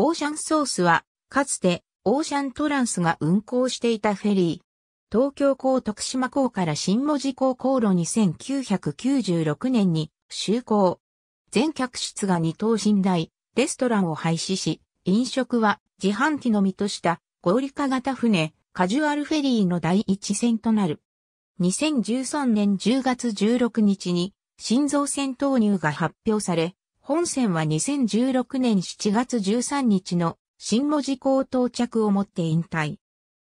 オーシャンソースは、かつて、オーシャントランスが運航していたフェリー。東京港徳島港から新文字港航路に1996年に就航。全客室が二等寝台、レストランを廃止し、飲食は自販機のみとした合理化型船、カジュアルフェリーの第一線となる。2013年10月16日に、新造船投入が発表され、本線は2016年7月13日の新文字港到着をもって引退。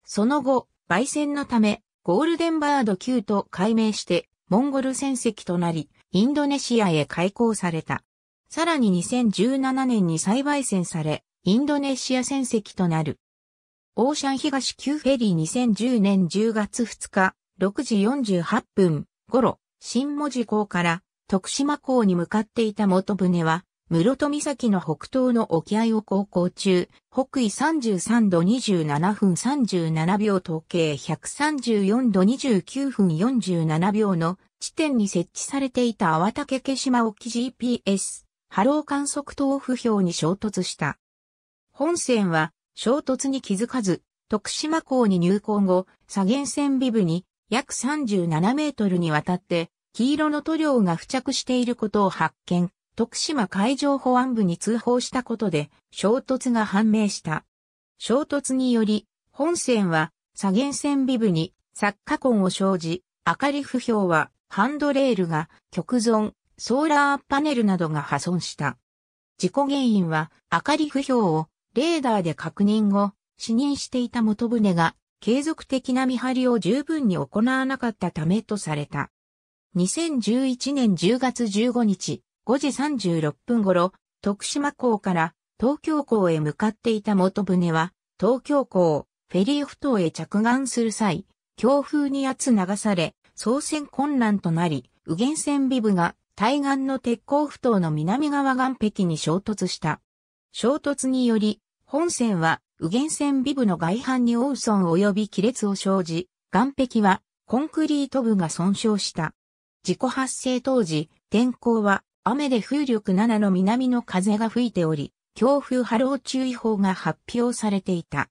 その後、焙煎のため、ゴールデンバード級と改名して、モンゴル戦績となり、インドネシアへ開港された。さらに2017年に再焙煎され、インドネシア戦績となる。オーシャン東急フェリー2010年10月2日、6時48分頃、新文字港から徳島港に向かっていた元船は、室戸岬の北東の沖合を航行中、北緯33度27分37秒統計134度29分47秒の地点に設置されていた淡竹毛島沖 GPS、波浪観測塔腐標に衝突した。本船は衝突に気づかず、徳島港に入港後、左舷船尾部に約37メートルにわたって黄色の塗料が付着していることを発見、徳島海上保安部に通報したことで衝突が判明した。衝突により、本船は左舷船尾部にカコンを生じ、明かり不評はハンドレールが極存、ソーラーパネルなどが破損した。事故原因は明かり不評をレーダーで確認後、死認していた元船が継続的な見張りを十分に行わなかったためとされた。2011年10月15日5時36分頃、徳島港から東京港へ向かっていた元船は、東京港、フェリー埠頭へ着岸する際、強風に圧流され、操船混乱となり、右舷船尾部が対岸の鉄鋼埠頭の南側岸壁に衝突した。衝突により、本船は右舷船尾部の外反にオーソン及び亀裂を生じ、岸壁はコンクリート部が損傷した。事故発生当時、天候は雨で風力7の南の風が吹いており、強風波浪注意報が発表されていた。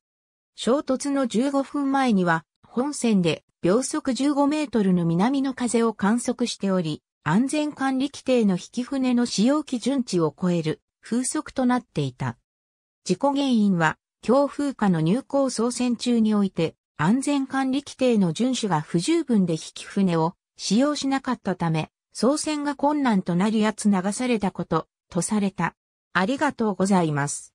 衝突の15分前には、本線で秒速15メートルの南の風を観測しており、安全管理規定の引き船の使用基準値を超える風速となっていた。事故原因は、強風下の入港操船中において、安全管理規定の遵守が不十分で引き船を使用しなかったため、操船が困難となるやつ流されたこと、とされた。ありがとうございます。